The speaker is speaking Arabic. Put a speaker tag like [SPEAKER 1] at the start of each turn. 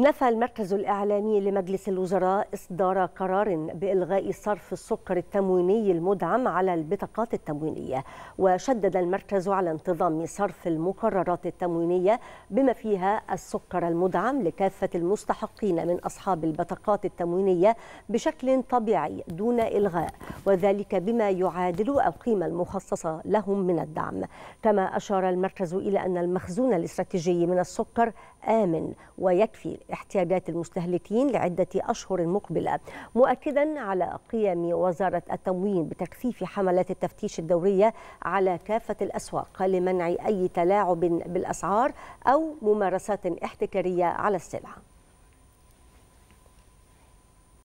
[SPEAKER 1] نفى المركز الإعلامي لمجلس الوزراء إصدار قرار بإلغاء صرف السكر التمويني المدعم على البطاقات التموينية وشدد المركز على انتظام صرف المقررات التموينية بما فيها السكر المدعم لكافة المستحقين من أصحاب البطاقات التموينية بشكل طبيعي دون إلغاء وذلك بما يعادل القيمة المخصصة لهم من الدعم كما أشار المركز إلى أن المخزون الاستراتيجي من السكر آمن ويكفي احتياجات المستهلكين لعدة أشهر مقبلة مؤكدا على قيم وزارة التموين بتكثيف حملات التفتيش الدورية على كافة الأسواق لمنع أي تلاعب بالأسعار أو ممارسات احتكارية على السلع